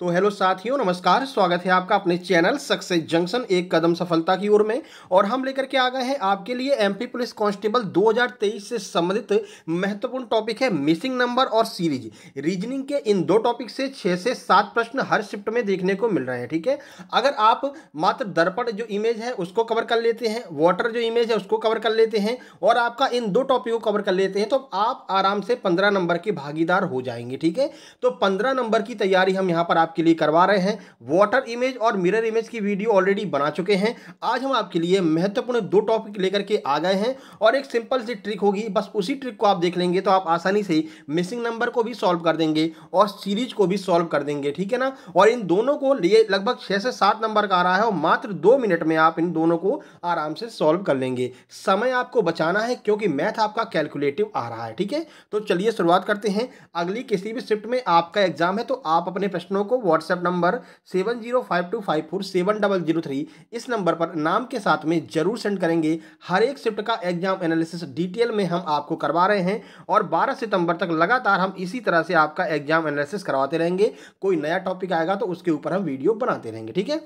तो हेलो साथियों नमस्कार स्वागत है आपका अपने चैनल सक्सेस जंक्शन एक कदम सफलता की ओर में और हम लेकर के आ गए हैं आपके लिए एमपी पुलिस कांस्टेबल 2023 से संबंधित महत्वपूर्ण टॉपिक है मिसिंग नंबर और सीरीज रीजनिंग के इन दो टॉपिक से छः से सात प्रश्न हर शिफ्ट में देखने को मिल रहे हैं ठीक है अगर आप मात्र दर्पण जो इमेज है उसको कवर कर लेते हैं वाटर जो इमेज है उसको कवर कर लेते हैं और आपका इन दो टॉपिक को कवर कर लेते हैं तो आप आराम से पंद्रह नंबर के भागीदार हो जाएंगे ठीक है तो पंद्रह नंबर की तैयारी हम यहाँ पर आप आपके लिए करवा रहे हैं वाटर इमेज और मिरर इमेज की वीडियो ऑलरेडी बना चुके हैं आज हम आपके लिए महत्वपूर्ण दो टॉपिक लेकर के आ गए हैं और एक सिंपल सी ट्रिक होगी बस उसी ट्रिक को आप देख लेंगे तो आप आसानी से मिसिंग नंबर को भी सॉल्व कर देंगे और सीरीज को भी सॉल्व कर देंगे ठीक है ना और इन दोनों को लिए लगभग छः से सात नंबर का आ रहा है और मात्र दो मिनट में आप इन दोनों को आराम से सॉल्व कर लेंगे समय आपको बचाना है क्योंकि मैथ आपका कैलकुलेटिव आ रहा है ठीक है तो चलिए शुरुआत करते हैं अगली किसी भी शिफ्ट में आपका एग्जाम है तो आप अपने प्रश्नों को WhatsApp number seven zero five two five four seven double zero three इस नंबर पर नाम के साथ में जरूर सेंड करेंगे हर एक शिफ्ट का एग्जाम एनालिसिस डिटेल में हम आपको करवा रहे हैं और बारह सितंबर तक लगातार हम इसी तरह से आपका एग्जाम एनालिसिस करवाते रहेंगे कोई नया टॉपिक आएगा तो उसके ऊपर हम वीडियो बनाते रहेंगे ठीक है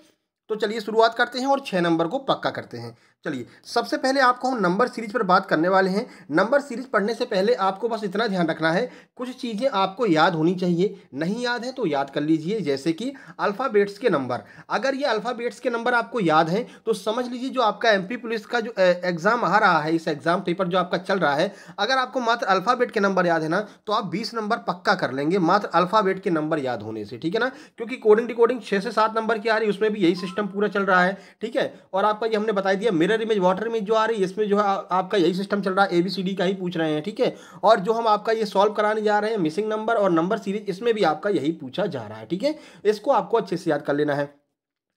तो चलिए शुरुआत करते हैं और छः नंबर को पक्का करते हैं चलिए सबसे पहले आपको हम नंबर सीरीज पर बात करने वाले हैं नंबर सीरीज पढ़ने से पहले आपको बस इतना ध्यान रखना है कुछ चीज़ें आपको याद होनी चाहिए नहीं याद है तो याद कर लीजिए जैसे कि अल्फ़ाबेट्स के नंबर अगर ये अल्फ़ाबेट्स के नंबर आपको याद हैं तो समझ लीजिए जो आपका एम पुलिस का जो एग्ज़ाम आ रहा है इस एग्ज़ाम पेपर जो आपका चल रहा है अगर आपको मात्र अल्फ़ाबेट के नंबर याद है ना तो आप बीस नंबर पक्का कर लेंगे मात्र अल्फ़ाबेट के नंबर याद होने से ठीक है ना क्योंकि कोडिंग डिकोडिंग छः से सात नंबर की आ रही है उसमें भी यही सिस्टम पूरा चल रहा है ठीक है और आपका ये हमने बताया दिया मेरे मिरर इमेज वाटर इमेज जो आ रही है इसमें जो है आपका यही सिस्टम चल रहा है एबीसीडी का ही पूछ रहे हैं ठीक है और जो हम आपका ये सॉल्व कराने जा रहे हैं मिसिंग नंबर और नंबर सीरीज इसमें भी आपका यही पूछा जा रहा है ठीक है इसको आपको अच्छे से याद कर लेना है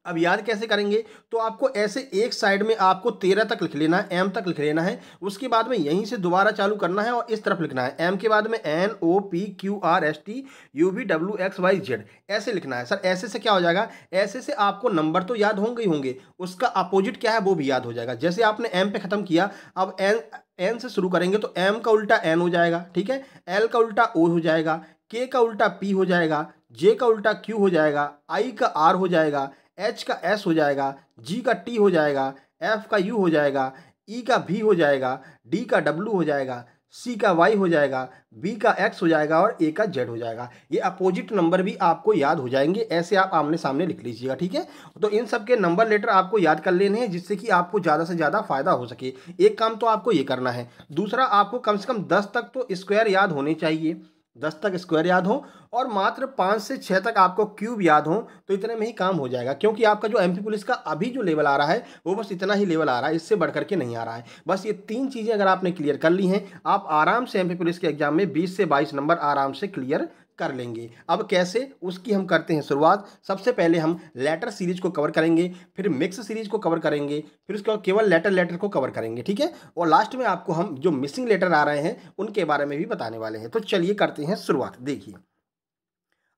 अब याद कैसे करेंगे तो आपको ऐसे एक साइड में आपको तेरह तक लिख लेना है एम तक लिख लेना है उसके बाद में यहीं से दोबारा चालू करना है और इस तरफ लिखना है एम के बाद में N O P Q R S T U V W X Y Z ऐसे लिखना है सर ऐसे से क्या हो जाएगा ऐसे से आपको नंबर तो याद होंगे ही होंगे उसका अपोजिट क्या है वो भी याद हो जाएगा जैसे आपने एम पे ख़त्म किया अब एन एन से शुरू करेंगे तो एम का उल्टा एन हो जाएगा ठीक है एल का उल्टा ओ हो जाएगा के का उल्टा पी हो जाएगा जे का उल्टा क्यू हो जाएगा आई का आर हो जाएगा एच का एस हो जाएगा जी का टी हो जाएगा एफ का यू हो जाएगा ई e का भी हो जाएगा डी का डब्लू हो जाएगा सी का वाई हो जाएगा बी का एक्स हो जाएगा और ए का जेड हो जाएगा ये अपोजिट नंबर भी आपको याद हो जाएंगे ऐसे आप आमने सामने लिख लीजिएगा ठीक है तो इन सब के नंबर लेटर आपको याद कर लेने हैं जिससे कि आपको ज़्यादा से ज़्यादा फायदा हो सके एक काम तो आपको ये करना है दूसरा आपको कम से कम दस तक तो स्क्वायर याद होने चाहिए दस तक स्क्वायर याद हो और मात्र पाँच से छः तक आपको क्यूब याद हो तो इतने में ही काम हो जाएगा क्योंकि आपका जो एमपी पुलिस का अभी जो लेवल आ रहा है वो बस इतना ही लेवल आ रहा है इससे बढ़ करके नहीं आ रहा है बस ये तीन चीज़ें अगर आपने क्लियर कर ली हैं आप आराम से एमपी पुलिस के एग्जाम में बीस से बाईस नंबर आराम से क्लियर कर लेंगे अब कैसे उसकी हम करते हैं शुरुआत सबसे पहले हम लेटर सीरीज को कवर करेंगे फिर मिक्स सीरीज को कवर करेंगे फिर उसके बाद केवल लेटर लेटर को कवर करेंगे ठीक है और लास्ट में आपको हम जो मिसिंग लेटर आ रहे हैं उनके बारे में भी बताने वाले हैं तो चलिए करते हैं शुरुआत देखिए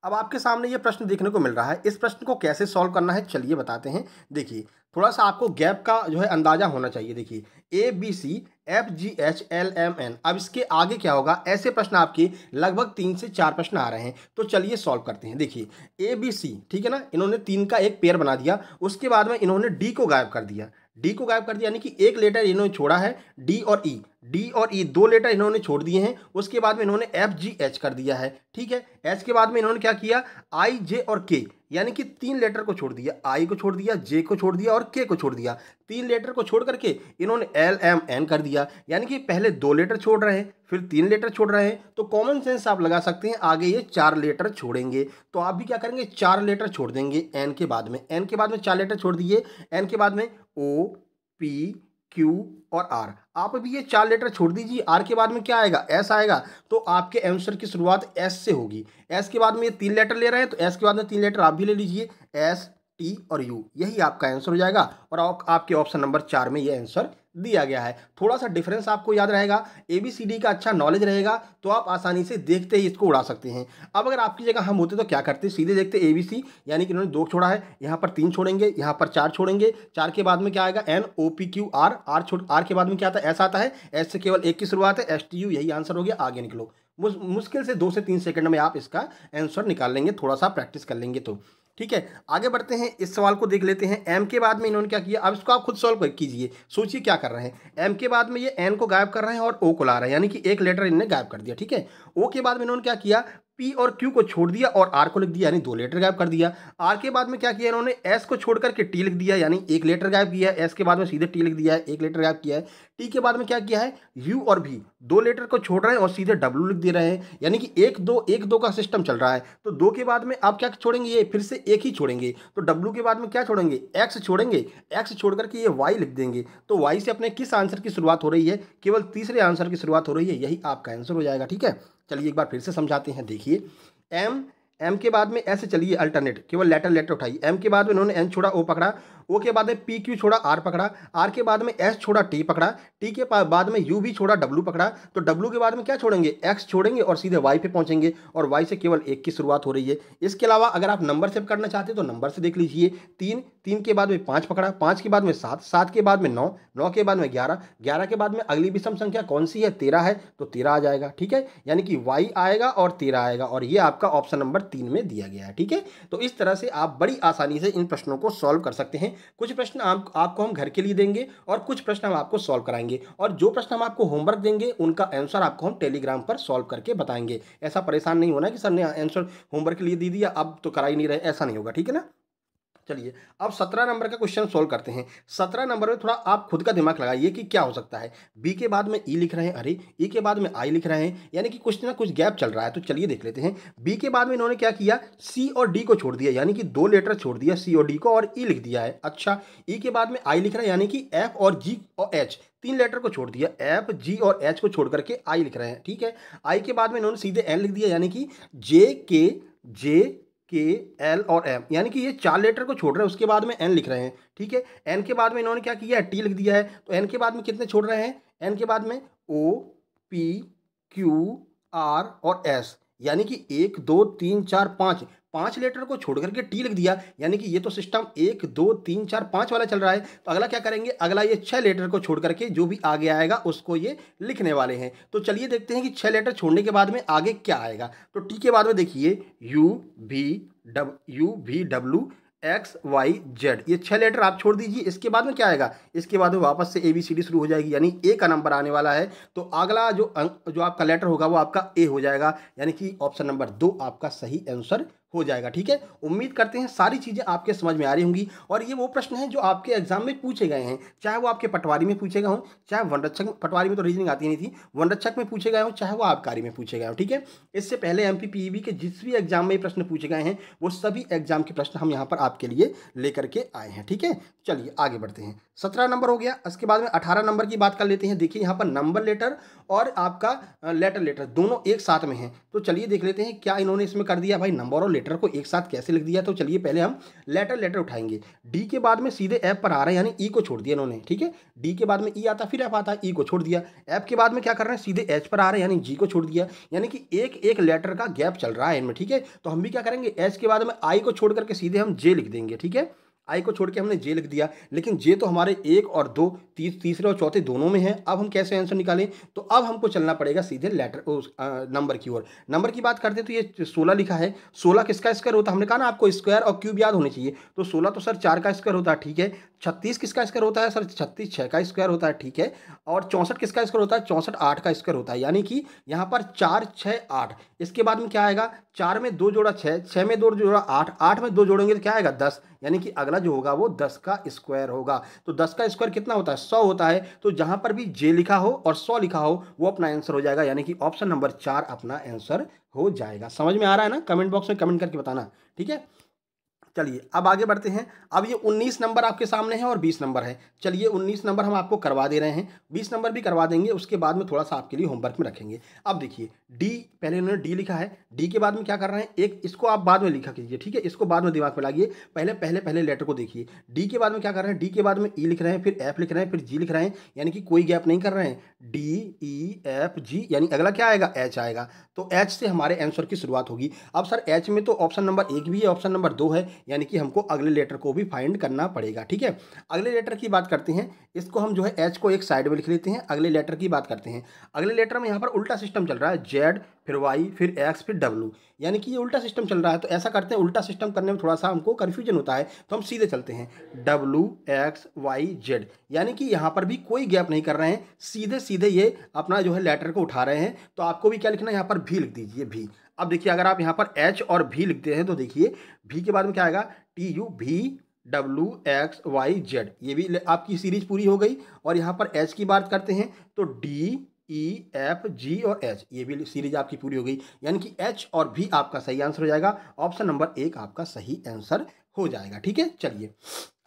अब आपके सामने ये प्रश्न देखने को मिल रहा है इस प्रश्न को कैसे सॉल्व करना है चलिए बताते हैं देखिए थोड़ा सा आपको गैप का जो है अंदाज़ा होना चाहिए देखिए A B C F G H L M N अब इसके आगे क्या होगा ऐसे प्रश्न आपके लगभग तीन से चार प्रश्न आ रहे हैं तो चलिए सॉल्व करते हैं देखिए ए बी सी ठीक है ना इन्होंने तीन का एक पेयर बना दिया उसके बाद में इन्होंने डी को गायब कर दिया डी को गायब कर दिया यानी कि एक लेटर इन्होंने छोड़ा है डी और ई e. डी और ई e, दो लेटर इन्होंने छोड़ दिए हैं उसके बाद में इन्होंने एफ जी एच कर दिया है ठीक है एच के बाद में इन्होंने क्या किया आई जे और के यानी कि तीन लेटर को छोड़ दिया आई को छोड़ दिया जे को छोड़ दिया और के को छोड़ दिया तीन लेटर को छोड़ करके इन्होंने एल एम एन कर दिया यानी कि पहले दो लेटर छोड़ रहे हैं फिर तीन लेटर छोड़ रहे हैं तो कॉमन सेंस आप लगा सकते हैं आगे ये चार लेटर छोड़ेंगे तो आप भी क्या करेंगे चार लेटर छोड़ देंगे एन के बाद में एन के बाद में चार लेटर छोड़ दिए एन के बाद में ओ पी क्यू और आर आप अभी ये चार लेटर छोड़ दीजिए आर के बाद में क्या आएगा एस आएगा तो आपके आंसर की शुरुआत एस से होगी एस के बाद में ये तीन लेटर ले रहे हैं तो एस के बाद में तीन लेटर आप भी ले लीजिए एस टी और यू यही आपका आंसर हो जाएगा और आप, आपके ऑप्शन नंबर चार में ये आंसर दिया गया है थोड़ा सा डिफरेंस आपको याद रहेगा ए बी सी डी का अच्छा नॉलेज रहेगा तो आप आसानी से देखते ही इसको उड़ा सकते हैं अब अगर आपकी जगह हम होते तो क्या करते सीधे देखते ए बी सी यानी कि इन्होंने दो छोड़ा है यहाँ पर तीन छोड़ेंगे यहाँ पर चार छोड़ेंगे चार के बाद में क्या आएगा N O P Q R R छोड़ आर के बाद में क्या आता है एस आता है एस से केवल एक की शुरुआत है एस टी यू यही आंसर हो गया आगे निकलो मुश्किल से दो से तीन सेकंड में आप इसका आंसर निकाल लेंगे थोड़ा सा प्रैक्टिस कर लेंगे तो ठीक है आगे बढ़ते हैं इस सवाल को देख लेते हैं एम के बाद में इन्होंने क्या किया अब इसको आप खुद सॉल्व कीजिए सोचिए क्या कर रहे हैं एम के बाद में ये एन को गायब कर रहे हैं और ओ को ला रहे हैं यानी कि एक लेटर इन्होंने गायब कर दिया ठीक है ओ के बाद में इन्होंने क्या किया पी और क्यू को छोड़ दिया और आर को लिख दिया यानी दो लेटर गायब कर दिया आर के बाद में क्या किया इन्होंने एस को छोड़ करके टी लिख दिया यानी एक लेटर गायब किया है एस के बाद में सीधे टी लिख दिया है एक लेटर गायब किया है टी के बाद में क्या किया है यू और भी दो लेटर को छोड़ रहे हैं और सीधे डब्ल्यू लिख दे रहे हैं यानी कि एक दो एक दो का सिस्टम चल रहा है तो दो के बाद में आप क्या छोड़ेंगे ये फिर से एक ही छोड़ेंगे तो डब्ल्यू के बाद में क्या छोड़ेंगे एक्स छोड़ेंगे एक्स छोड़ करके ये वाई लिख देंगे तो वाई से अपने किस आंसर की शुरुआत हो रही है केवल तीसरे आंसर की शुरुआत हो रही है यही आपका आंसर हो जाएगा ठीक है चलिए एक बार फिर से समझाते हैं देखिए एम एम के बाद में ऐसे चलिए अल्टरनेट केवल लेटर लेटर उठाइए एम के बाद में उन्होंने एन छोड़ा ओ पकड़ा ओ के बाद में पी क्यू छोड़ा आर पकड़ा आर के बाद में एस छोड़ा टी पकड़ा टी के बाद में यू भी छोड़ा डब्लू पकड़ा तो डब्लू के बाद में क्या छोड़ेंगे एक्स छोड़ेंगे और सीधे वाई पे पहुंचेंगे और वाई से केवल एक की शुरुआत हो रही है इसके अलावा अगर आप नंबर सेव करना चाहते तो नंबर से देख लीजिए तीन तीन के बाद में पाँच पकड़ा पाँच के बाद में सात सात के बाद में नौ नौ के बाद में ग्यारह ग्यारह के बाद में अगली विषम संख्या कौन सी है तेरह है तो तेरह आ जाएगा ठीक है यानी कि वाई आएगा और तेरह आएगा और ये आपका ऑप्शन नंबर तीन में दिया गया है ठीक है तो इस तरह से आप बड़ी आसानी से इन प्रश्नों को सॉल्व कर सकते हैं कुछ प्रश्न आप, आपको हम घर के लिए देंगे और कुछ प्रश्न हम आपको सॉल्व कराएंगे और जो प्रश्न हम आपको होमवर्क देंगे उनका आंसर आपको हम टेलीग्राम पर सॉल्व करके बताएंगे ऐसा परेशान नहीं होना कि सर ने आंसर होमवर्क के लिए दे दिया अब तो करा ही नहीं रहे ऐसा नहीं होगा ठीक है ना चलिए अब सत्रह नंबर का क्वेश्चन सोल्व करते हैं सत्रह नंबर में थोड़ा आप खुद का दिमाग लगाइए कि क्या हो सकता है बी के बाद में ई e लिख रहे हैं अरे ई e के बाद में आई लिख रहे हैं यानी कि कुछ ना कुछ गैप चल रहा है तो चलिए देख लेते हैं बी के बाद में इन्होंने क्या किया सी और डी को छोड़ दिया यानी कि दो लेटर छोड़ दिया सी और डी को और ई e लिख दिया है अच्छा ई के बाद में आई लिख रहा है यानी कि एफ और जी और एच तीन लेटर को छोड़ दिया एफ जी और एच को छोड़ करके आई लिख रहे हैं ठीक है आई के बाद में इन्होंने सीधे एन लिख दिया यानी कि जे के जे के एल और एम यानी कि ये चार लेटर को छोड़ रहे हैं उसके बाद में एन लिख रहे हैं ठीक है एन के बाद में इन्होंने क्या किया है टी लिख दिया है तो एन के बाद में कितने छोड़ रहे हैं एन के बाद में ओ पी क्यू आर और एस यानी कि एक दो तीन चार पाँच पाँच लेटर को छोड़ करके टी लिख दिया यानी कि ये तो सिस्टम एक दो तीन चार पाँच वाला चल रहा है तो अगला क्या करेंगे अगला ये छः लेटर को छोड़ करके जो भी आगे आएगा उसको ये लिखने वाले हैं तो चलिए देखते हैं कि छः लेटर छोड़ने के बाद में आगे क्या आएगा तो टी के बाद में देखिए यू भी डब यू भी डब्लू एक्स वाई जेड ये छः लेटर आप छोड़ दीजिए इसके बाद में क्या आएगा इसके बाद में वापस से ए बी सी डी शुरू हो जाएगी यानी ए का नंबर आने वाला है तो अगला जो जो आपका लेटर होगा वो आपका ए हो जाएगा यानी कि ऑप्शन नंबर दो आपका सही आंसर हो जाएगा ठीक है उम्मीद करते हैं सारी चीज़ें आपके समझ में आ रही होंगी और ये वो प्रश्न हैं जो आपके एग्जाम में पूछे गए हैं चाहे वो आपके पटवारी में पूछे गए हों चाहे वनरक्षक पटवारी में तो रीजनिंग आती नहीं थी वनरक्षक में पूछे गए हों चाहे वो आबकारी में पूछे गए हों ठीक है इससे पहले एम पी e के जिस भी एग्जाम में प्रश्न पूछे गए हैं वो सभी एग्जाम के प्रश्न हम यहाँ पर आपके लिए लेकर के आए हैं ठीक है चलिए आगे बढ़ते हैं सत्रह नंबर हो गया इसके बाद में अठारह नंबर की बात कर लेते हैं देखिए यहाँ पर नंबर लेटर और आपका लेटर लेटर दोनों एक साथ में है तो चलिए देख लेते हैं क्या इन्होंने इसमें कर दिया भाई नंबर और लेटर को एक साथ कैसे लिख दिया तो चलिए पहले हम लेटर लेटर उठाएंगे डी के बाद में सीधे एफ पर आ रहा है यानी ई e को छोड़ दिया इन्होंने ठीक है डी के बाद में ई e आता फिर एफ आता ई e को छोड़ दिया एफ के बाद में क्या कर रहे हैं सीधे एच पर आ रहे हैं यानी जी को छोड़ दिया यानी कि एक एक लेटर का गैप चल रहा है इनमें ठीक है तो हम भी क्या करेंगे एच के बाद में आई को छोड़ करके सीधे हम जे लिख देंगे ठीक है आई को छोड़ के हमने जे लिख दिया लेकिन जे तो हमारे एक और दो तीस तीसरे और चौथे दोनों में है अब हम कैसे आंसर निकालें तो अब हमको चलना पड़ेगा सीधे लेटर नंबर की ओर नंबर की बात करते तो ये सोलह लिखा है सोलह किसका स्क्वायर होता है हमने कहा ना आपको स्क्वायर और क्यूब याद होने चाहिए तो सोलह तो सर चार का स्क्वायर होता है ठीक है छत्तीस किसका स्क्वायर होता है सर छत्तीस छः का स्क्वायर होता है ठीक है और चौंसठ किसका स्क्वायर होता है चौंसठ आठ का स्क्वायर होता है यानी कि यहाँ पर चार छः आठ इसके बाद में क्या आएगा चार में दो जोड़ा छः छः में दो जोड़ा आठ आठ में दो जोड़ेंगे तो क्या आएगा दस यानी कि अगला जो होगा वो दस का स्क्वायर होगा तो दस का स्क्वायर कितना होता है सौ होता है तो जहाँ पर भी जे लिखा हो और सौ लिखा हो वो अपना आंसर हो जाएगा यानी कि ऑप्शन नंबर चार अपना आंसर हो जाएगा समझ में आ रहा है ना कमेंट बॉक्स में कमेंट करके बताना ठीक है चलिए अब आगे बढ़ते हैं अब ये 19 नंबर आपके सामने है और 20 नंबर है चलिए 19 नंबर हम आपको करवा दे रहे हैं 20 नंबर भी करवा देंगे उसके बाद में थोड़ा सा आपके लिए होमवर्क में रखेंगे अब देखिए डी पहले उन्होंने डी लिखा है डी के बाद में क्या कर रहे हैं एक इसको आप बाद में लिखा कीजिए ठीक है इसको बाद में दिमाग में लाइए पहले पहले पहले लेटर को देखिए डी के बाद में क्या कर रहे हैं डी के बाद में ई e लिख रहे हैं फिर एफ लिख रहे हैं फिर जी लिख रहे हैं यानी कि कोई गैप नहीं कर रहे हैं डी ई एफ जी यानी अगला क्या आएगा एच आएगा तो एच से हमारे आंसर की शुरुआत होगी अब सर एच में तो ऑप्शन नंबर एक भी है ऑप्शन नंबर दो है यानी कि हमको अगले लेटर को भी फाइंड करना पड़ेगा ठीक है अगले लेटर की बात करते हैं इसको हम जो है एच को एक साइड में लिख लेते हैं अगले लेटर की बात करते हैं अगले लेटर में यहाँ पर उल्टा सिस्टम चल रहा है जेड फिर वाई फिर एक्स फिर डब्लू यानी कि ये उल्टा सिस्टम चल रहा है तो ऐसा करते हैं उल्टा सिस्टम करने में थोड़ा सा हमको कन्फ्यूजन होता है तो हम सीधे चलते हैं डब्लू एक्स वाई जेड यानी कि यहाँ पर भी कोई गैप नहीं कर रहे हैं सीधे सीधे ये अपना जो है लेटर को उठा रहे हैं तो आपको भी क्या लिखना है यहाँ पर भी लिख दीजिए भी अब देखिए अगर आप यहाँ पर एच और भी लिखते हैं तो देखिए भी के बाद में क्या आएगा टी यू भी डब्ल्यू एक्स वाई जेड ये भी आपकी सीरीज पूरी हो गई और यहाँ पर एच की बात करते हैं तो डी ई एफ जी और एच ये भी सीरीज आपकी पूरी हो गई यानी कि एच और भी आपका सही आंसर हो जाएगा ऑप्शन नंबर एक आपका सही आंसर हो जाएगा ठीक है चलिए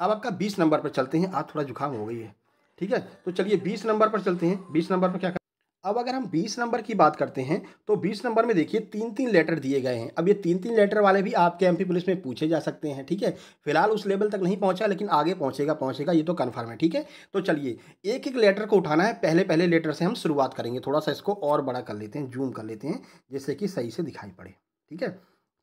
अब आपका बीस नंबर पर चलते हैं आज थोड़ा जुकाम हो गई है ठीक है तो चलिए बीस नंबर पर चलते हैं बीस नंबर पर क्या अब अगर हम 20 नंबर की बात करते हैं तो 20 नंबर में देखिए तीन तीन लेटर दिए गए हैं अब ये तीन तीन लेटर वाले भी आपके एमपी पुलिस में पूछे जा सकते हैं ठीक है फिलहाल उस लेवल तक नहीं पहुंचा लेकिन आगे पहुंचेगा पहुंचेगा ये तो कन्फर्म है ठीक है तो चलिए एक एक लेटर को उठाना है पहले पहले लेटर से हम शुरुआत करेंगे थोड़ा सा इसको और बड़ा कर लेते हैं जूम कर लेते हैं जिससे कि सही से दिखाई पड़े ठीक है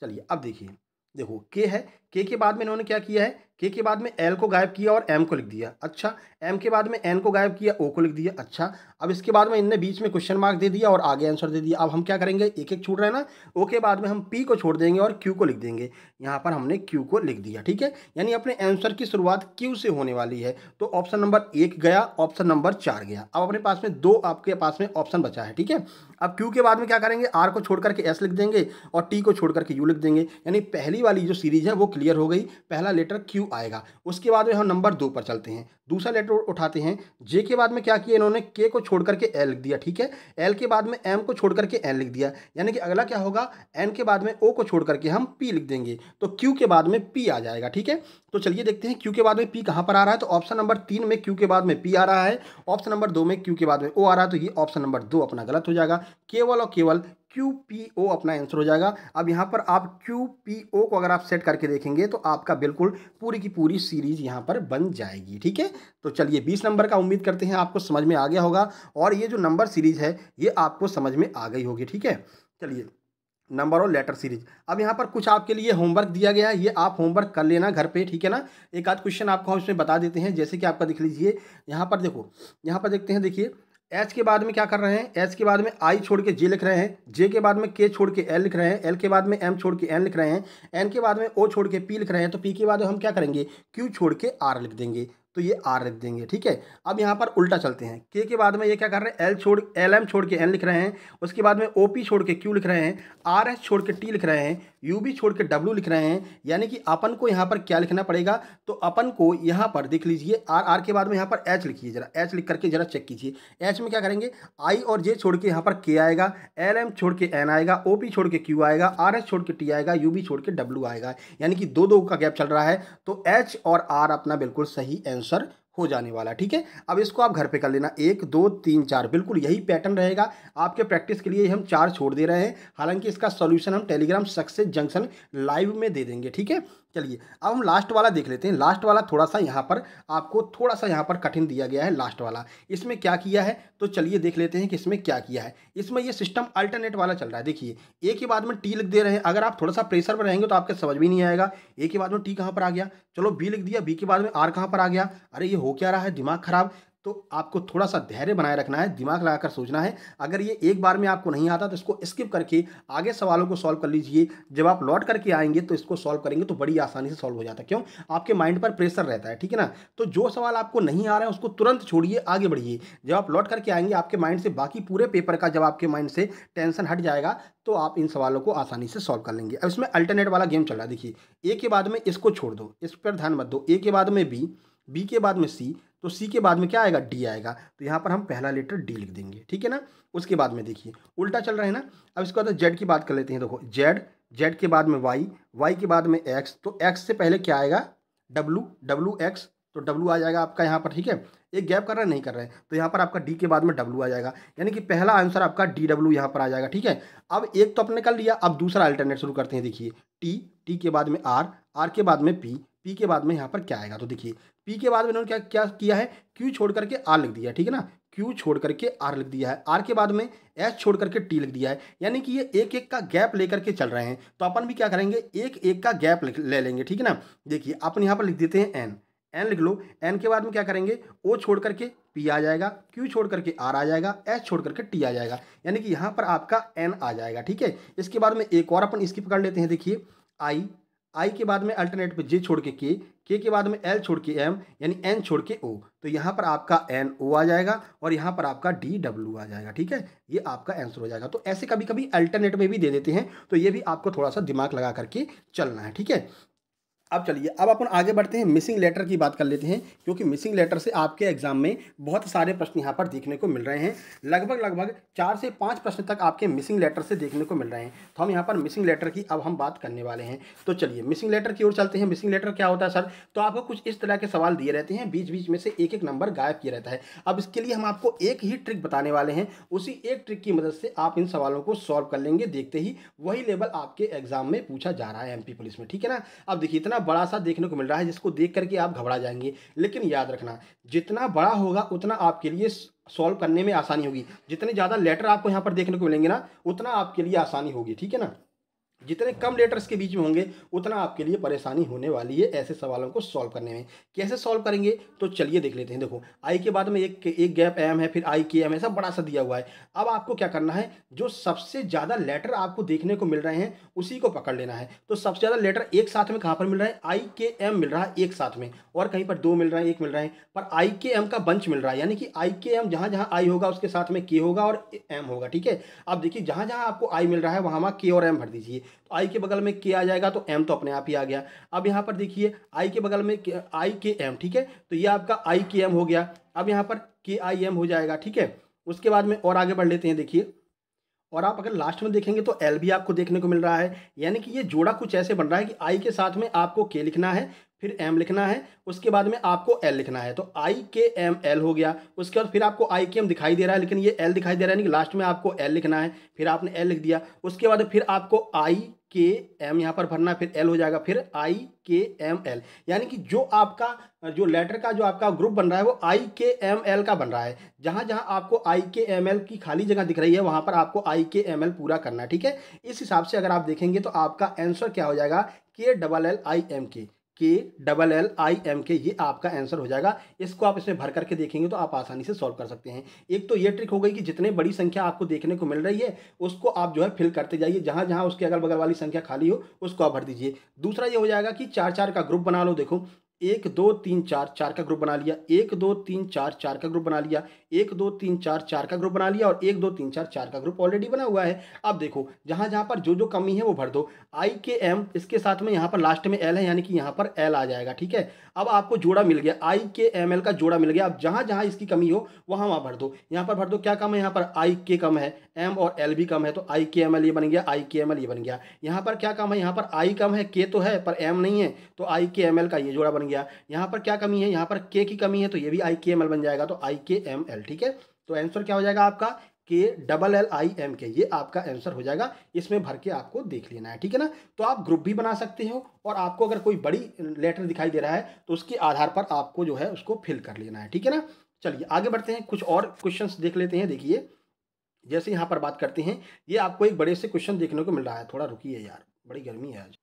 चलिए अब देखिए देखो के है के के बाद में इन्होंने क्या किया है के के बाद में एल को गायब किया और एम को लिख दिया अच्छा एम के बाद में एन को गायब किया ओ को लिख दिया अच्छा अब इसके बाद में इनने बीच में क्वेश्चन मार्क दे दिया और आगे आंसर दे दिया अब हम क्या करेंगे एक एक छूट रहे हैं ना ओ के बाद में हम पी को छोड़ देंगे और क्यू को लिख देंगे यहाँ पर हमने क्यू को लिख दिया ठीक है यानी अपने आंसर की शुरुआत क्यू से होने वाली है तो ऑप्शन नंबर एक गया ऑप्शन नंबर चार गया अब अपने पास में दो आपके पास में ऑप्शन बचा है ठीक है अब क्यू के बाद में क्या करेंगे आर को छोड़ करके एस लिख देंगे और टी को छोड़ करके यू लिख देंगे यानी पहली वाली जो सीरीज है वो क्लियर हो गई पहला लेटर क्यू आएगा उसके बाद में हम नंबर दो पर चलते हैं दूसरा लेटर उठाते हैं जे के बाद में क्या किया इन्होंने के को छोड़ करके एल लिख दिया ठीक है एल के बाद में एम को छोड़ करके एन लिख दिया यानी कि अगला क्या होगा एन के बाद में ओ को छोड़ करके हम पी लिख देंगे तो क्यू के बाद में पी आ जाएगा ठीक है तो चलिए देखते हैं क्यू के बाद में पी कहाँ पर आ रहा है तो ऑप्शन नंबर तीन में क्यू के बाद में पी आ रहा है ऑप्शन नंबर दो में क्यू के बाद में ओ आ रहा है तो ये ऑप्शन नंबर दो अपना गलत हो जाएगा केवल और केवल क्यू पी ओ अपना आंसर हो जाएगा अब यहाँ पर आप क्यू पी ओ को अगर आप सेट करके देखेंगे तो आपका बिल्कुल पूरी की पूरी सीरीज यहाँ पर बन जाएगी ठीक है तो चलिए बीस नंबर का उम्मीद करते हैं आपको समझ में आ गया होगा और ये जो नंबर सीरीज है ये आपको समझ में आ गई होगी ठीक है चलिए नंबर और लेटर सीरीज अब यहाँ पर कुछ आपके लिए होमवर्क दिया गया है ये आप होमवर्क कर लेना घर पे ठीक है ना एक आध क्वेश्चन आपको हम इसमें बता देते हैं जैसे कि आपका देख लीजिए यहाँ पर देखो यहाँ पर देखते हैं देखिए एच के बाद में क्या कर रहे हैं एच के बाद में आई छोड़ के जे लिख रहे हैं जे के बाद में के छोड़ के एल लिख रहे हैं एल के बाद में एम छोड़ के एन लिख रहे हैं एन के बाद में ओ छोड़ के पी लिख रहे हैं तो पी के बाद हम क्या करेंगे क्यू छोड़ के आर लिख देंगे तो ये आर लिख देंगे ठीक है अब यहाँ पर उल्टा चलते हैं के के बाद में ये क्या कर रहे हैं एल छोड़ एल एम छोड़ के एन लिख रहे हैं उसके बाद में ओ पी छोड़ के क्यू लिख रहे हैं आर एस छोड़ के टी लिख रहे हैं यू बी छोड़ के डब्ल्यू लिख रहे हैं यानी कि अपन को यहाँ पर क्या लिखना पड़ेगा तो अपन को यहाँ पर देख लीजिए आर आर के बाद में यहाँ पर एच लिखिए जरा एच लिख करके जरा चेक कीजिए एच में क्या करेंगे आई और जे छोड़ के यहाँ पर के आएगा एल एम छोड़ के एन आएगा ओ पी छोड़ के क्यू आएगा आर एस छोड़ के टी आएगा यू बी छोड़ के डब्ल्यू आएगा यानी कि दो दो का गैप चल रहा है तो एच और आर अपना बिल्कुल सही एन आंसर हो जाने वाला ठीक है अब इसको आप घर पे कर लेना एक दो तीन चार बिल्कुल यही पैटर्न रहेगा आपके प्रैक्टिस के लिए हम चार छोड़ दे रहे हैं हालांकि इसका सॉल्यूशन हम टेलीग्राम सक्सेस जंक्शन लाइव में दे देंगे ठीक है चलिए अब हम लास्ट वाला देख लेते हैं लास्ट वाला थोड़ा सा यहाँ पर आपको थोड़ा सा यहाँ पर कठिन दिया गया है लास्ट वाला इसमें क्या किया है तो चलिए देख लेते हैं कि इसमें क्या किया है इसमें ये सिस्टम अल्टरनेट वाला चल रहा है देखिए ए के बाद में टी लिख दे रहे हैं अगर आप थोड़ा सा प्रेशर पर रहेंगे तो आपके समझ भी नहीं आएगा ए के बाद में टी कहाँ पर आ गया चलो बी लिख दिया बी के बाद में आर कहाँ पर आ गया अरे ये हो क्या रहा है दिमाग खराब तो आपको थोड़ा सा धैर्य बनाए रखना है दिमाग लगाकर सोचना है अगर ये एक बार में आपको नहीं आता तो इसको स्किप करके आगे सवालों को सॉल्व कर लीजिए जब आप लौट करके आएंगे तो इसको सॉल्व करेंगे तो बड़ी आसानी से सॉल्व हो जाता है क्यों आपके माइंड पर प्रेशर रहता है ठीक है ना तो जो सवाल आपको नहीं आ रहा है उसको तुरंत छोड़िए आगे बढ़िए जब आप लौट करके आएंगे आपके माइंड से बाकी पूरे पेपर का जब आपके माइंड से टेंशन हट जाएगा तो आप इन सवालों को आसानी से सॉल्व कर लेंगे अब इसमें अल्टरनेट वाला गेम चल रहा है देखिए ए के बाद में इसको छोड़ दो इस पर ध्यान मत दो ए के बाद में बी बी के बाद में सी तो सी के बाद में क्या आएगा डी आएगा तो यहाँ पर हम पहला लेटर डी लिख देंगे ठीक है ना उसके बाद में देखिए उल्टा चल रहा है ना अब इसके बाद जेड की बात कर लेते हैं देखो जेड जेड के बाद में वाई वाई के बाद में एक्स तो एक्स से पहले क्या आएगा डब्लू डब्लू एक्स तो डब्लू आ जाएगा आपका यहाँ पर ठीक है एक गैप कर रहा है नहीं कर रहा है तो यहाँ पर आपका डी के बाद में डब्लू आ जाएगा यानी कि पहला आंसर आपका डी डब्लू यहाँ पर आ जाएगा ठीक है अब एक तो अपने कर लिया अब दूसरा अल्टरनेट शुरू करते हैं देखिए टी टी के बाद में आर आर के बाद में पी पी के बाद में यहाँ पर क्या आएगा तो देखिए पी के बाद में इन्होंने क्या क्या किया है क्यू छोड़ करके आर लिख दिया है ठीक है ना क्यू छोड़ करके आर लिख दिया है आर के बाद में एच छोड़ करके टी लिख दिया है यानी कि ये एक एक का गैप लेकर के चल रहे हैं तो अपन भी क्या करेंगे एक एक का गैप ले लेंगे ठीक है ना देखिए अपन यहाँ पर लिख देते हैं एन एन लिख लो एन के बाद में क्या करेंगे ओ छोड़ करके पी आ जाएगा क्यू छोड़ करके आर आ जाएगा एच छोड़ करके टी आ जाएगा यानी कि यहाँ पर आपका एन आ जाएगा ठीक है इसके बाद में एक और अपन इसकी पकड़ लेते हैं देखिए आई आई के बाद में अल्टरनेट पे जे छोड़ के के के के बाद में एल छोड़ के एम यानी एन छोड़ के ओ तो यहाँ पर आपका एन ओ आ जाएगा और यहाँ पर आपका डी डब्ल्यू आ जाएगा ठीक है ये आपका आंसर हो जाएगा तो ऐसे कभी कभी अल्टरनेट में भी दे देते हैं तो ये भी आपको थोड़ा सा दिमाग लगा करके चलना है ठीक है अब चलिए अब अपन आगे बढ़ते हैं मिसिंग लेटर की बात कर लेते हैं क्योंकि मिसिंग लेटर से आपके एग्जाम में बहुत सारे प्रश्न यहाँ पर देखने को मिल रहे हैं लगभग लगभग चार से पाँच प्रश्न तक आपके मिसिंग लेटर से देखने को मिल रहे हैं तो हम यहाँ पर मिसिंग लेटर की अब हम बात करने वाले हैं तो चलिए मिसिंग लेटर की ओर चलते हैं मिसिंग लेटर क्या होता है सर तो आपको कुछ इस तरह के सवाल दिए रहते हैं बीच बीच में से एक एक नंबर गायब किया रहता है अब इसके लिए हम आपको एक ही ट्रिक बताने वाले हैं उसी एक ट्रिक की मदद से आप इन सवालों को सॉल्व कर लेंगे देखते ही वही लेवल आपके एग्जाम में पूछा जा रहा है एम पुलिस में ठीक है ना अब देखिए इतना बड़ा सा देखने को मिल रहा है जिसको देख करके आप घबरा जाएंगे लेकिन याद रखना जितना बड़ा होगा उतना आपके लिए सॉल्व करने में आसानी होगी जितने ज़्यादा लेटर आपको यहाँ पर देखने को मिलेंगे ना उतना आपके लिए आसानी होगी ठीक है ना जितने कम लेटर्स के बीच में होंगे उतना आपके लिए परेशानी होने वाली है ऐसे सवालों को सॉल्व करने में कैसे सॉल्व करेंगे तो चलिए देख लेते हैं देखो आई के बाद में एक एक गैप एम है फिर आई के एम है सब बड़ा सा दिया हुआ है अब आपको क्या करना है जो सबसे ज़्यादा लेटर आपको देखने को मिल रहे हैं उसी को पकड़ लेना है तो सबसे ज़्यादा लेटर एक साथ में कहाँ पर मिल रहा है आई के एम मिल रहा है एक साथ में और कहीं पर दो मिल रहे हैं एक मिल रहे हैं पर आई के एम का बंच मिल रहा है यानी कि आई के एम जहाँ जहाँ आई होगा उसके साथ में के होगा और एम होगा ठीक है अब देखिए जहाँ जहाँ आपको आई मिल रहा है वहाँ वहाँ के और एम भर दीजिए तो आई के बगल में के आ जाएगा तो एम तो अपने आप ही आ गया अब यहाँ पर देखिए आई के बगल में आई के एम ठीक है तो ये आपका आई के एम हो गया अब यहाँ पर के आई एम हो जाएगा ठीक है उसके बाद में और आगे बढ़ लेते हैं देखिए और आप अगर लास्ट में देखेंगे तो एल भी आपको देखने को मिल रहा है यानी कि ये जोड़ा कुछ ऐसे बन रहा है कि आई के साथ में आपको के लिखना है फिर एम लिखना है उसके बाद में आपको एल लिखना है तो आई के एम एल हो गया उसके बाद फिर आपको आई के एम दिखाई दे रहा है लेकिन ये एल दिखाई दे रहा है यानी कि लास्ट में आपको एल लिखना है फिर आपने एल लिख दिया उसके बाद फिर आपको आई के एम यहाँ पर भरना फिर एल हो जाएगा फिर आई के एम एल यानी कि जो आपका जो लेटर का जो आपका ग्रुप बन रहा है वो आई के एम एल का बन रहा है जहाँ जहाँ आपको आई के एम एल की खाली जगह दिख रही है वहाँ पर आपको आई के एम एल पूरा करना है ठीक है इस हिसाब से अगर आप देखेंगे तो आपका आंसर क्या हो जाएगा के डबल एल आई एम के के डबल एल आई एम के ये आपका आंसर हो जाएगा इसको आप इसमें भर करके देखेंगे तो आप आसानी से सॉल्व कर सकते हैं एक तो ये ट्रिक हो गई कि जितने बड़ी संख्या आपको देखने को मिल रही है उसको आप जो है फिल करते जाइए जहाँ जहाँ उसके अगल बगल वाली संख्या खाली हो उसको आप भर दीजिए दूसरा ये हो जाएगा कि चार चार का ग्रुप बना लो देखो एक दो तीन चार चार का ग्रुप बना लिया एक दो तीन चार चार का ग्रुप बना लिया एक दो तीन चार चार का ग्रुप बना लिया और एक दो तीन चार चार का ग्रुप ऑलरेडी बना हुआ है अब देखो जहाँ जहाँ पर जो जो कमी है वो भर दो आई के एम इसके साथ में यहाँ पर लास्ट में एल है यानी कि यहाँ पर एल आ जाएगा ठीक है अब आपको जोड़ा मिल गया आई के एम एल का जोड़ा मिल गया अब जहाँ जहाँ इसकी कमी हो वहाँ वहाँ भर दो यहाँ पर भर दो क्या कम है यहाँ पर आई के कम है एम और एल भी कम है तो आई के एम एल ये बन गया आई के एम एल ये बन गया यहाँ पर क्या कम है यहाँ पर आई कम है के तो है पर एम नहीं है तो आई के एम एल का ये जोड़ा बन गया यहाँ पर क्या कमी है यहाँ पर के की कमी है तो ये भी आई के एम एल बन जाएगा तो आई के एम एल ठीक है तो आंसर क्या हो जाएगा आपका के डबल एल आई एम के ये आपका आंसर हो जाएगा इसमें भर के आपको देख लेना है ठीक है ना तो आप ग्रुप भी बना सकते हो और आपको अगर कोई बड़ी लेटर दिखाई दे रहा है तो उसके आधार पर आपको जो है उसको फिल कर लेना है ठीक है ना चलिए आगे बढ़ते हैं कुछ और क्वेश्चंस देख लेते हैं देखिए जैसे यहाँ पर बात करते हैं ये आपको एक बड़े से क्वेश्चन देखने को मिल रहा है थोड़ा रुकिए यार बड़ी गर्मी है आज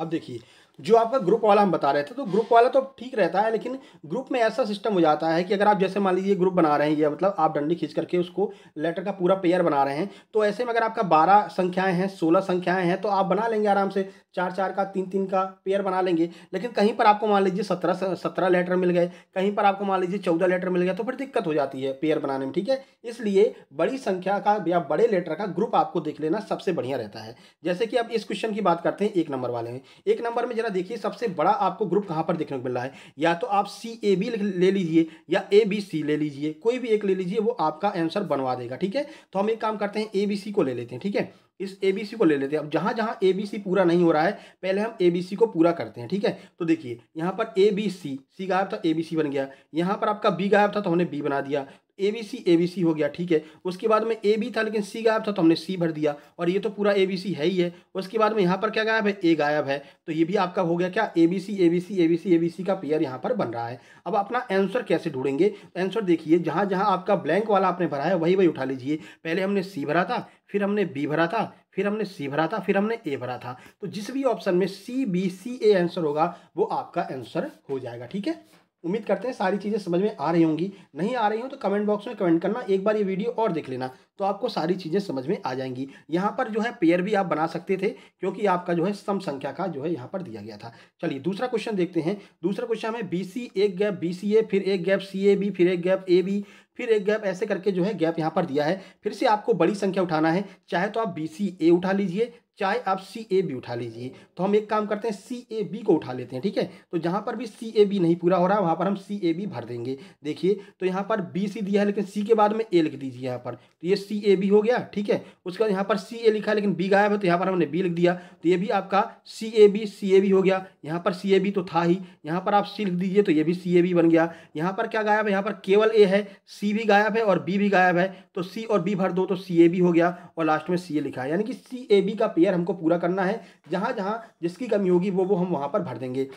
अब देखिए जो आपका ग्रुप वाला हम बता रहे थे तो ग्रुप वाला तो ठीक रहता है लेकिन ग्रुप में ऐसा सिस्टम हो जाता है कि अगर आप जैसे मान लीजिए ग्रुप बना रहे हैं ये मतलब आप डंडी खींच करके उसको लेटर का पूरा पेयर बना रहे हैं तो ऐसे में अगर आपका बारह संख्याएं हैं सोलह संख्याएं हैं तो आप बना लेंगे आराम से चार चार का तीन तीन का पेयर बना लेंगे लेकिन कहीं पर आपको मान लीजिए सत्रह सत्रह लेटर मिल गए कहीं पर आपको मान लीजिए चौदह लेटर मिल गया तो फिर दिक्कत हो जाती है पेयर बनाने में ठीक है इसलिए बड़ी संख्या का या बड़े लेटर का ग्रुप आपको देख लेना सबसे बढ़िया रहता है जैसे कि आप इस क्वेश्चन की बात करते हैं एक नंबर वाले में एक नंबर में जरा देखिए सबसे बड़ा आपको ग्रुप कहाँ पर देखने को मिल रहा है या तो आप सी ए बी ले लीजिए या ए बी सी ले लीजिए कोई भी एक ले लीजिए वो आपका आंसर बनवा देगा ठीक है तो हम एक काम करते हैं ए बी सी को ले लेते हैं ठीक है इस ए बी सी को ले लेते हैं अब जहाँ जहाँ ए बी सी पूरा नहीं हो रहा है पहले हम ए बी सी को पूरा करते हैं ठीक है तो देखिए यहाँ पर ए बी सी सी गायब था ए बी सी बन गया यहाँ पर आपका बी गायब था तो हमने बी बना दिया ए बी सी ए बी सी हो गया ठीक है उसके बाद में ए बी था लेकिन सी गायब था तो हमने सी भर दिया और ये तो पूरा ए बी सी है ही है उसके बाद में यहाँ पर क्या गायब है ए गायब है तो ये भी आपका हो गया क्या A B C A B C A B C A B C का पेयर यहाँ पर बन रहा है अब अपना आंसर कैसे ढूंढेंगे आंसर देखिए जहाँ जहाँ आपका ब्लैंक वाला आपने भरा है वही वही उठा लीजिए पहले हमने सी भरा था फिर हमने बी भरा था फिर हमने सी भरा था फिर हमने ए भरा था तो जिस भी ऑप्शन में C B C A answer होगा वो आपका आंसर हो जाएगा ठीक है उम्मीद करते हैं सारी चीज़ें समझ में आ रही होंगी नहीं आ रही हो तो कमेंट बॉक्स में कमेंट करना एक बार ये वीडियो और देख लेना तो आपको सारी चीज़ें समझ में आ जाएंगी यहाँ पर जो है पेयर भी आप बना सकते थे क्योंकि आपका जो है सम संख्या का जो है यहाँ पर दिया गया था चलिए दूसरा क्वेश्चन देखते हैं दूसरा क्वेश्चन हमें बी सी एक गैप बी सी ए फिर एक गैप सी ए बी फिर एक गैप ए बी फिर एक गैप ऐसे करके जो है गैप यहाँ पर दिया है फिर से आपको बड़ी संख्या उठाना है चाहे तो आप बी सी ए उठा लीजिए चाहे आप सी ए बी उठा लीजिए तो हम एक काम करते हैं सी ए बी को उठा लेते हैं ठीक है तो जहाँ पर भी सी ए बी नहीं पूरा हो रहा है वहाँ पर हम सी ए बी भर देंगे देखिए तो यहाँ पर बी सी दिया है लेकिन सी के बाद में ए लिख दीजिए यहाँ पर तो ये सी ए बी हो गया ठीक है उसके बाद यहाँ पर सी ए लिखा है लेकिन बी गायब है तो यहाँ पर हमने बी लिख दिया तो ये भी आपका सी A B C A B हो गया यहाँ पर सी ए बी तो था ही यहाँ पर आप सी लिख दीजिए तो ये भी सी ए बी बन गया यहाँ पर क्या गायब है यहाँ पर केवल ए है सी भी गायब है और बी भी गायब है तो सी और बी भर दो तो सी ए बी हो गया और लास्ट में सी ए लिखा है यानी कि सी ए बी का पेयर क्लियर हमको पूरा करना है जहाँ जहाँ जिसकी कमी होगी वो वो हम वहाँ पर भर देंगे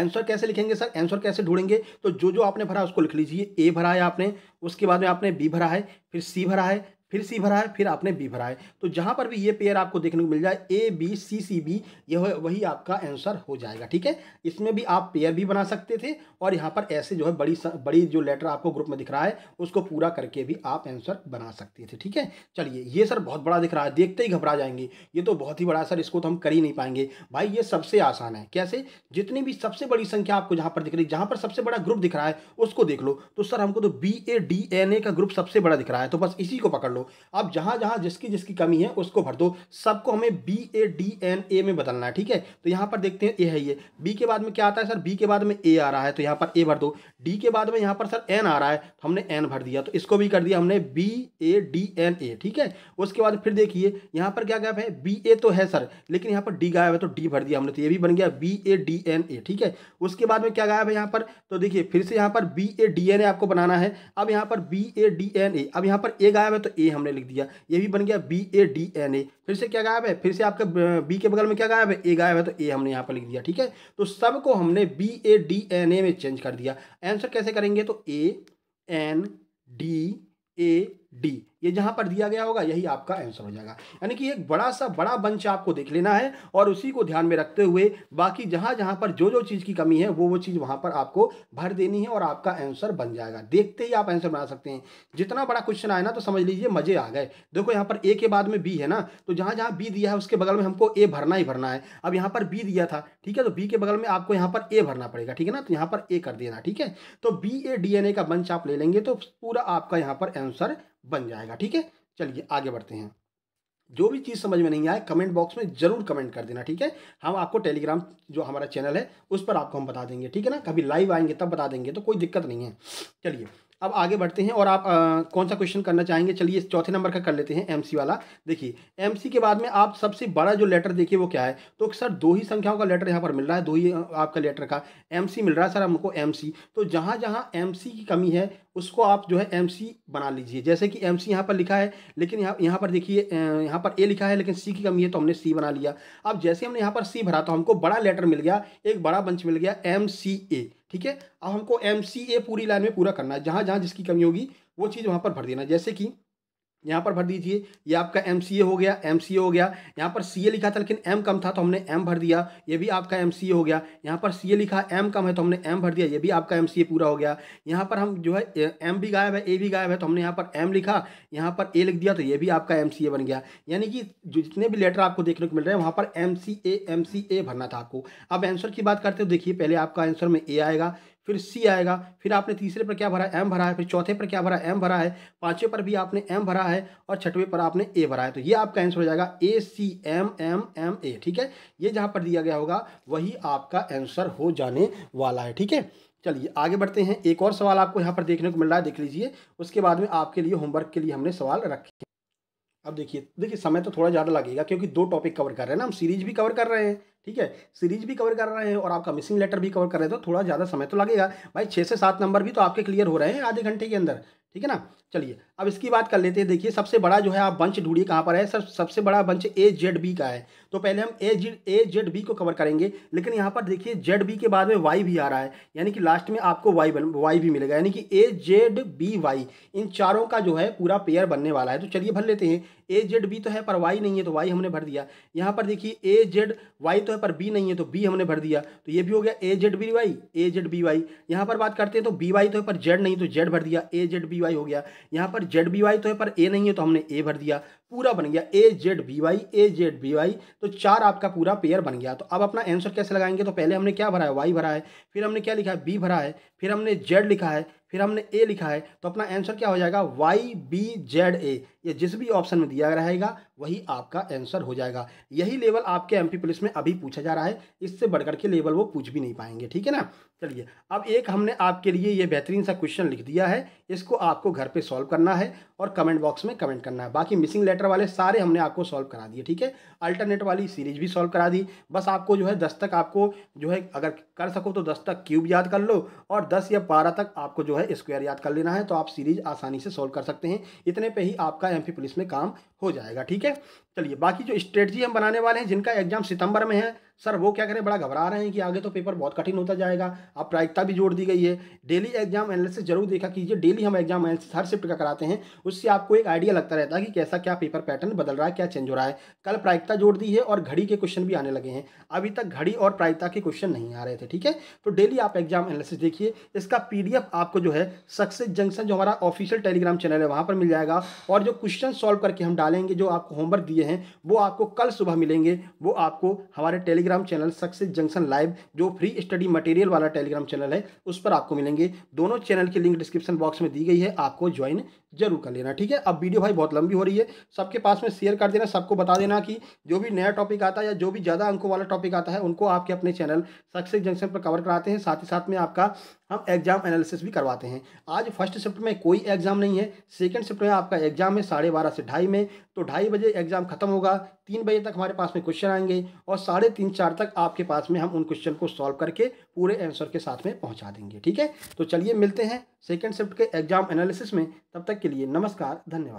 आंसर कैसे लिखेंगे सर आंसर कैसे ढूंढेंगे तो जो जो आपने भरा उसको लिख लीजिए ए भरा है आपने उसके बाद में आपने बी भरा है फिर सी भरा है फिर सी भरा है फिर आपने बी भरा है तो जहाँ पर भी ये पेयर आपको देखने को मिल जाए ए बी सी सी बी यह वही आपका आंसर हो जाएगा ठीक है इसमें भी आप पेयर भी बना सकते थे और यहाँ पर ऐसे जो है बड़ी बड़ी जो लेटर आपको ग्रुप में दिख रहा है उसको पूरा करके भी आप आंसर बना सकते थे ठीक है चलिए ये सर बहुत बड़ा दिख रहा है देखते ही घबरा जाएंगे ये तो बहुत ही बड़ा सर इसको तो हम कर ही नहीं पाएंगे भाई ये सबसे आसान है कैसे जितनी भी सबसे बड़ी संख्या आपको जहाँ पर दिख रही है जहाँ पर सबसे बड़ा ग्रुप दिख रहा है उसको देख लो तो सर हमको तो B A D N A का ग्रुप सबसे बड़ा दिख रहा है तो बस इसी को पकड़ लो लो अब जहाँ जहाँ जिसकी जिसकी कमी है उसको भर दो सबको हमें B A D N A में बदलना है ठीक है तो यहाँ पर देखते हैं ए है ये बी के बाद में क्या आता है सर बी के बाद में ए आ रहा है तो यहाँ पर ए भर दो डी के बाद में यहाँ पर सर एन आ रहा है तो हमने एन भर दिया तो इसको भी कर दिया हमने B A D N A ठीक है उसके बाद फिर देखिए यहाँ पर क्या गैप है बी ए तो है सर लेकिन यहाँ पर डी गायब है तो डी भर दिया हमने तो ये भी बन गया B A D N A ठीक है उसके बाद में क्या गायब है यहाँ पर तो देखिए फिर से यहाँ पर B A D N A आपको बनाना है अब यहाँ पर B A D N A अब यहाँ पर ए गायब है तो ए हमने लिख दिया ये भी बन गया B A D N A फिर से क्या गायब है फिर से आपके बी के बगल में क्या गायब है ए गायब है तो ए हमने यहाँ पर लिख दिया ठीक है तो सबको हमने B A D N A में चेंज कर दिया आंसर कैसे करेंगे तो A N D A D ये जहां पर दिया गया होगा यही आपका आंसर हो जाएगा यानी कि एक बड़ा सा बड़ा बंच आपको देख लेना है और उसी को ध्यान में रखते हुए बाकी जहां जहां पर जो जो चीज़ की कमी है वो वो चीज़ वहां पर आपको भर देनी है और आपका आंसर बन जाएगा देखते ही आप आंसर बना सकते हैं जितना बड़ा क्वेश्चन आए ना तो समझ लीजिए मज़े आ गए देखो यहां पर ए के बाद में बी है ना तो जहां जहां बी दिया है उसके बगल में हमको ए भरना ही भरना है अब यहाँ पर बी दिया था ठीक है तो बी के बगल में आपको यहाँ पर ए भरना पड़ेगा ठीक है ना तो यहाँ पर ए कर देना ठीक है तो B A D N A का बंच आप ले लेंगे तो पूरा आपका यहाँ पर आंसर बन जाएगा ठीक है चलिए आगे बढ़ते हैं जो भी चीज़ समझ में नहीं आए कमेंट बॉक्स में जरूर कमेंट कर देना ठीक है हम आपको टेलीग्राम जो हमारा चैनल है उस पर आपको हम बता देंगे ठीक है ना कभी लाइव आएंगे तब बता देंगे तो कोई दिक्कत नहीं है चलिए अब आगे बढ़ते हैं और आप आ, कौन सा क्वेश्चन करना चाहेंगे चलिए चौथे नंबर का कर लेते हैं एमसी वाला देखिए एमसी के बाद में आप सबसे बड़ा जो लेटर देखिए वो क्या है तो सर दो ही संख्याओं का लेटर यहाँ पर मिल रहा है दो ही आपका लेटर का एम मिल रहा है सर हमको एम तो जहाँ जहाँ एम की कमी है उसको आप जो है एम बना लीजिए जैसे कि एम सी यहाँ पर लिखा है लेकिन यहाँ यहाँ पर देखिए यहाँ पर ए लिखा है लेकिन सी की कमी है तो हमने सी बना लिया अब जैसे हमने यहाँ पर सी भरा तो हमको बड़ा लेटर मिल गया एक बड़ा बंच मिल गया एम सी ए ठीक है अब हमको एम पूरी लाइन में पूरा करना है जहाँ जहाँ जिसकी कमी होगी वो चीज़ वहाँ पर भर देना जैसे कि यहाँ पर भर दीजिए ये आपका एम हो गया एम हो गया यहाँ पर सी लिखा था लेकिन एम कम था तो हमने एम भर दिया ये भी आपका एम हो गया यहाँ पर सी लिखा एम कम है तो हमने एम भर दिया ये भी आपका एम पूरा हो गया यहाँ पर हम जो है एम भी गायब है ए भी गायब है तो हमने यहाँ पर एम लिखा यहाँ पर ए लिख दिया तो ये भी आपका एम बन गया यानी कि जो जितने भी लेटर आपको देखने को मिल रहे हैं वहाँ पर एम सी ए भरना था आपको अब आंसर की बात करते हो देखिए पहले आपका आंसर में ए आएगा फिर सी आएगा फिर आपने तीसरे पर क्या भरा है एम भरा है फिर चौथे पर क्या भरा एम भरा है पाँचवें पर भी आपने एम भरा है और छठवें पर आपने ए भरा है तो ये आपका आंसर हो जाएगा A C M M M A ठीक है ये जहाँ पर दिया गया होगा वही आपका आंसर हो जाने वाला है ठीक है चलिए आगे बढ़ते हैं एक और सवाल आपको यहाँ पर देखने को मिल रहा है देख लीजिए उसके बाद में आपके लिए होमवर्क के लिए हमने सवाल रखे अब देखिए देखिए समय तो थोड़ा ज़्यादा लगेगा क्योंकि दो टॉपिक कवर कर रहे हैं ना हम सीरीज भी कवर कर रहे हैं ठीक है सीरीज भी कवर कर रहे हैं और आपका मिसिंग लेटर भी कवर कर रहे हैं तो थोड़ा ज़्यादा समय तो लगेगा भाई छः से सात नंबर भी तो आपके क्लियर हो रहे हैं आधे घंटे के अंदर ठीक है ना चलिए अब इसकी बात कर लेते हैं देखिए सबसे बड़ा जो है आप बंच ढूंढिए कहाँ पर है सर सबसे बड़ा बंच ए जेड बी का है तो पहले हम A Z A Z B को कवर करेंगे लेकिन यहाँ पर देखिए जेड बी के बाद में वाई भी आ रहा है यानी कि लास्ट में आपको वाई बन वाई भी मिलेगा यानी कि ए जेड बी वाई इन चारों का जो है पूरा पेयर बनने वाला है तो चलिए भर लेते हैं ए जेड बी तो है पर वाई नहीं है तो वाई हमने भर दिया यहाँ पर देखिए ए जेड वाई तो है पर बी नहीं है तो बी हमने भर दिया तो ये भी हो गया A Z B Y A Z B Y यहाँ पर बात करते हैं तो बी वाई तो है पर जेड नहीं तो जेड भर दिया ए जेड बी वाई हो गया यहाँ पर जेड बी वाई तो है पर ए नहीं है तो हमने ए भर दिया पूरा बन गया A Z B Y A Z B Y तो चार आपका पूरा पेयर बन गया तो अब अपना आंसर कैसे लगाएंगे तो पहले हमने क्या भरा है वाई भरा है फिर हमने क्या लिखा है बी भरा है फिर हमने जेड लिखा है फिर हमने ए लिखा है तो अपना आंसर क्या हो जाएगा वाई बी जेड ए ये जिस भी ऑप्शन में दिया रहेगा वही आपका आंसर हो जाएगा यही लेवल आपके एमपी पुलिस में अभी पूछा जा रहा है इससे बढ़कर के लेवल वो पूछ भी नहीं पाएंगे ठीक है ना चलिए अब एक हमने आपके लिए ये बेहतरीन सा क्वेश्चन लिख दिया है इसको आपको घर पे सॉल्व करना है और कमेंट बॉक्स में कमेंट करना है बाकी मिसिंग लेटर वाले सारे हमने आपको सॉल्व करा दिए ठीक है अल्टरनेट वाली सीरीज भी सॉल्व करा दी बस आपको जो है दस तक आपको जो है अगर कर सको तो दस तक क्यूब याद कर लो और दस या बारह तक आपको जो है स्क्वायर याद कर लेना है तो आप सीरीज आसानी से सॉल्व कर सकते हैं इतने पर ही आपका एम पुलिस में काम हो जाएगा ठीक है всех, चलिए बाकी जो स्ट्रेटजी हम बनाने वाले हैं जिनका एग्जाम सितंबर में है सर वो क्या करें बड़ा घबरा रहे हैं कि आगे तो पेपर बहुत कठिन होता जाएगा अब प्रायिकता भी जोड़ दी गई है डेली एग्जाम एनालिसिस जरूर देखा कीजिए डेली हम एग्जाम एनालिसिस हर शिफ्ट का कराते हैं उससे आपको एक आइडिया लगता रहता है कि कैसा क्या पेपर पैटर्न बदल रहा है क्या चेंज हो रहा है कल प्रायिकता जोड़ दी है और घड़ी के क्वेश्चन भी आने लगे हैं अभी तक घड़ी और प्रायिकता के क्वेश्चन नहीं आ रहे थे ठीक है तो डेली आप एग्जाम एनालिसिस देखिए इसका पी आपको जो है सक्सेस जंक्शन जो हमारा ऑफिशियल टेलीग्राम चैनल है वहाँ पर मिल जाएगा और जो क्वेश्चन सॉल्व करके हम डालेंगे जो आपको होमवर्क दिया नतीजे हैं वो आपको कल सुबह मिलेंगे वो आपको हमारे Telegram channel Success Junction live जो फ्री स्टडी मटेरियल वाला टेलीग्राम चैनल है उस पर आपको मिलेंगे दोनों चैनल की लिंक डिस्क्रिप्शन बॉक्स में दी गई है आपको ज्वाइन जरूर कर लेना ठीक है अब वीडियो भाई बहुत लंबी हो रही है सबके पास में शेयर कर देना सबको बता देना कि जो भी नया टॉपिक आता है या जो भी ज़्यादा अंकों वाला टॉपिक आता है उनको आपके अपने चैनल सक्सेस जंक्शन पर कवर कराते हैं साथ ही साथ में आपका हम एग्ज़ाम एनालिसिस भी करवाते हैं आज फर्स्ट शिफ्ट में कोई एग्ज़ाम नहीं है सेकंड शिफ्ट में आपका एग्ज़ाम है साढ़े बारह से ढाई में तो ढाई बजे एग्ज़ाम ख़त्म होगा तीन बजे तक हमारे पास में क्वेश्चन आएंगे और साढ़े तीन चार तक आपके पास में हम उन क्वेश्चन को सॉल्व करके पूरे आंसर के साथ में पहुँचा देंगे ठीक है तो चलिए मिलते हैं सेकेंड शिफ्ट के एग्ज़ाम एनालिसिस में तब तक के लिए नमस्कार धन्यवाद